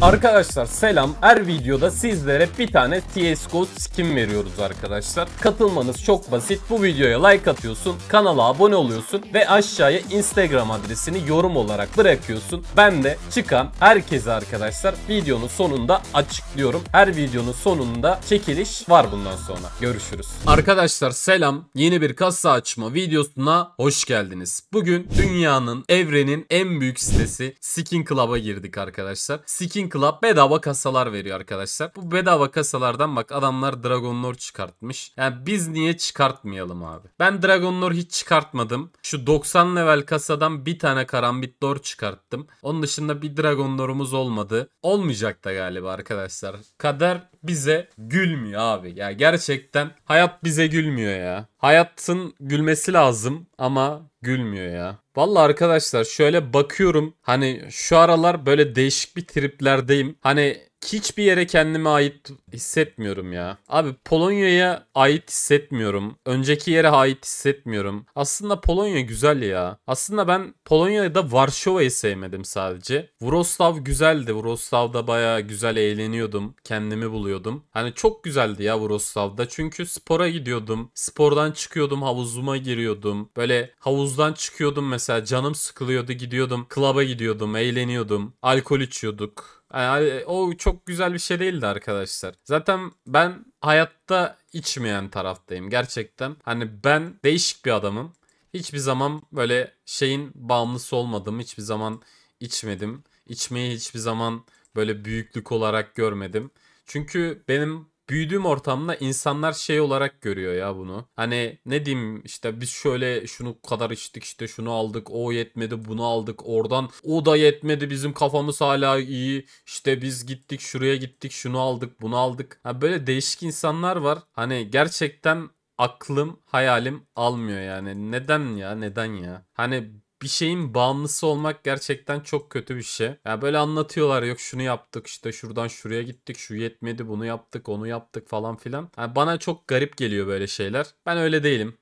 Arkadaşlar selam. Her videoda sizlere bir tane CSGO skin veriyoruz arkadaşlar. Katılmanız çok basit. Bu videoya like atıyorsun, kanala abone oluyorsun ve aşağıya Instagram adresini yorum olarak bırakıyorsun. Ben de çıkan herkese arkadaşlar videonun sonunda açıklıyorum. Her videonun sonunda çekiliş var bundan sonra. Görüşürüz. Arkadaşlar selam. Yeni bir kasa açma videosuna hoş geldiniz. Bugün dünyanın, evrenin en büyük sitesi Skin Club'a girdik arkadaşlar. Skin Club bedava kasalar veriyor arkadaşlar. Bu bedava kasalardan bak adamlar Dragon Lord çıkartmış. Yani biz niye çıkartmayalım abi? Ben Dragon Lord hiç çıkartmadım. Şu 90 level kasadan bir tane Karambit Lord çıkarttım. Onun dışında bir Dragon Lordumuz olmadı. Olmayacak da galiba arkadaşlar. Kader bize gülmüyor abi. Ya gerçekten hayat bize gülmüyor ya. Hayatın gülmesi lazım ama gülmüyor ya. Valla arkadaşlar şöyle bakıyorum hani şu aralar böyle değişik bir triplerdeyim. Hani hiçbir yere kendime ait hissetmiyorum ya. Abi Polonya'ya ait hissetmiyorum. Önceki yere ait hissetmiyorum. Aslında Polonya güzel ya. Aslında ben Polonya'da Varşova'yı sevmedim sadece. Wrocław güzeldi. Wrocław'da baya güzel eğleniyordum. Kendimi buluyordum. Hani çok güzeldi ya Wrocław'da. Çünkü spora gidiyordum. Spordan çıkıyordum havuzuma giriyordum. Böyle havuzdan çıkıyordum mesela canım sıkılıyordu gidiyordum. Klaba gidiyordum eğleniyordum. Alkol içiyorduk yani hani, o çok güzel bir şey değildi arkadaşlar. Zaten ben hayatta içmeyen taraftayım gerçekten. Hani ben değişik bir adamım. Hiçbir zaman böyle şeyin bağımlısı olmadım. Hiçbir zaman içmedim. İçmeyi hiçbir zaman böyle büyüklük olarak görmedim. Çünkü benim büyüdüğüm ortamda insanlar şey olarak görüyor ya bunu. Hani ne diyeyim işte biz şöyle şunu kadar içtik işte şunu aldık o yetmedi bunu aldık oradan o da yetmedi bizim kafamız hala iyi işte biz gittik şuraya gittik şunu aldık bunu aldık. Ha böyle değişik insanlar var. Hani gerçekten aklım hayalim almıyor yani. Neden ya neden ya? Hani bir şeyin bağımlısı olmak gerçekten çok kötü bir şey. Ya yani böyle anlatıyorlar yok şunu yaptık işte şuradan şuraya gittik şu yetmedi bunu yaptık onu yaptık falan filan. Yani bana çok garip geliyor böyle şeyler. Ben öyle değilim.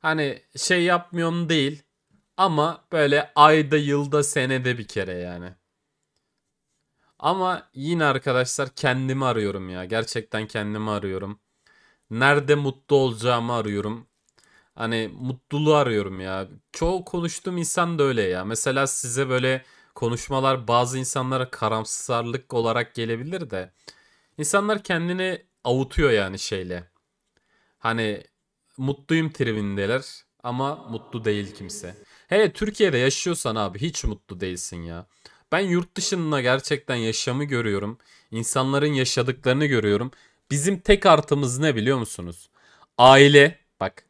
Hani şey yapmıyorum değil ama böyle ayda yılda senede bir kere yani. Ama yine arkadaşlar kendimi arıyorum ya. Gerçekten kendimi arıyorum. Nerede mutlu olacağımı arıyorum. Hani mutluluğu arıyorum ya. Çoğu konuştuğum insan da öyle ya. Mesela size böyle konuşmalar bazı insanlara karamsarlık olarak gelebilir de. İnsanlar kendini avutuyor yani şeyle. Hani mutluyum tribindeler ama mutlu değil kimse. Hele Türkiye'de yaşıyorsan abi hiç mutlu değilsin ya. Ben yurt dışında gerçekten yaşamı görüyorum. İnsanların yaşadıklarını görüyorum. Bizim tek artımız ne biliyor musunuz? Aile. Bak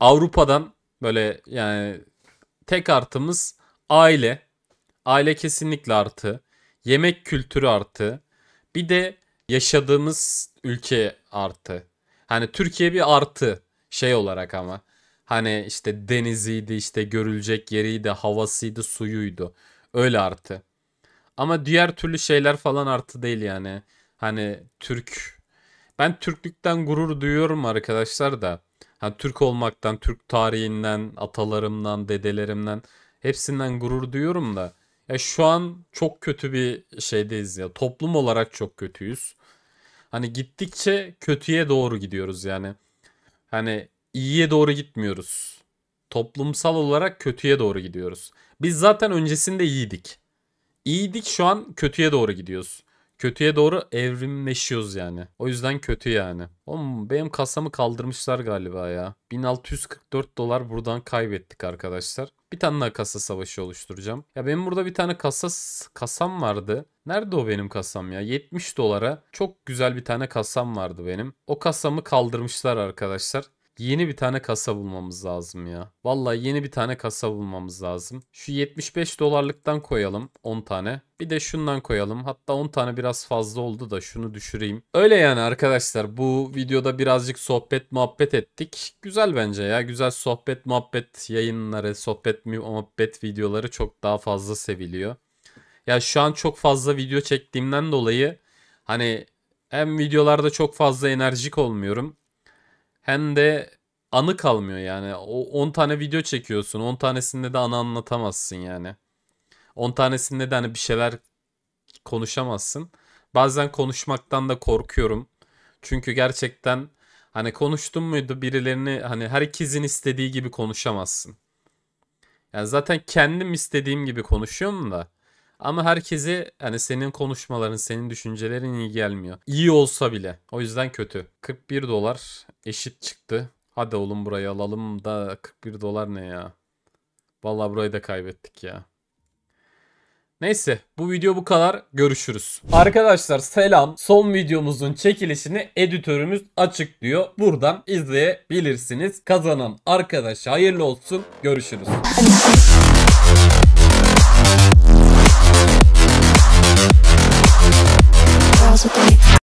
Avrupa'dan böyle yani tek artımız aile. Aile kesinlikle artı. Yemek kültürü artı. Bir de yaşadığımız ülke artı. Hani Türkiye bir artı şey olarak ama. Hani işte deniziydi, işte görülecek yeriydi, havasıydı, suyuydu. Öyle artı. Ama diğer türlü şeyler falan artı değil yani. Hani Türk. Ben Türklükten gurur duyuyorum arkadaşlar da. Ha, Türk olmaktan, Türk tarihinden, atalarımdan, dedelerimden hepsinden gurur duyuyorum da. Ya şu an çok kötü bir şeydeyiz ya. Toplum olarak çok kötüyüz. Hani gittikçe kötüye doğru gidiyoruz yani. Hani iyiye doğru gitmiyoruz. Toplumsal olarak kötüye doğru gidiyoruz. Biz zaten öncesinde iyiydik. İyiydik şu an kötüye doğru gidiyoruz kötüye doğru evrimleşiyoruz yani. O yüzden kötü yani. Oğlum benim kasamı kaldırmışlar galiba ya. 1644 dolar buradan kaybettik arkadaşlar. Bir tane daha kasa savaşı oluşturacağım. Ya benim burada bir tane kasa kasam vardı. Nerede o benim kasam ya? 70 dolara çok güzel bir tane kasam vardı benim. O kasamı kaldırmışlar arkadaşlar. Yeni bir tane kasa bulmamız lazım ya. Vallahi yeni bir tane kasa bulmamız lazım. Şu 75 dolarlıktan koyalım 10 tane. Bir de şundan koyalım. Hatta 10 tane biraz fazla oldu da şunu düşüreyim. Öyle yani arkadaşlar bu videoda birazcık sohbet muhabbet ettik. Güzel bence ya. Güzel sohbet muhabbet yayınları, sohbet muhabbet videoları çok daha fazla seviliyor. Ya şu an çok fazla video çektiğimden dolayı hani hem videolarda çok fazla enerjik olmuyorum hem de anı kalmıyor yani. O 10 tane video çekiyorsun. 10 tanesinde de anı anlatamazsın yani. 10 tanesinde de hani bir şeyler konuşamazsın. Bazen konuşmaktan da korkuyorum. Çünkü gerçekten hani konuştun muydu birilerini hani herkesin istediği gibi konuşamazsın. Yani zaten kendim istediğim gibi konuşuyorum da. Ama herkese hani senin konuşmaların, senin düşüncelerin iyi gelmiyor. İyi olsa bile. O yüzden kötü. 41 dolar eşit çıktı. Hadi oğlum burayı alalım da 41 dolar ne ya? Vallahi burayı da kaybettik ya. Neyse bu video bu kadar. Görüşürüz. Arkadaşlar selam. Son videomuzun çekilişini editörümüz açıklıyor. Buradan izleyebilirsiniz. Kazanan arkadaşa hayırlı olsun. Görüşürüz. with me.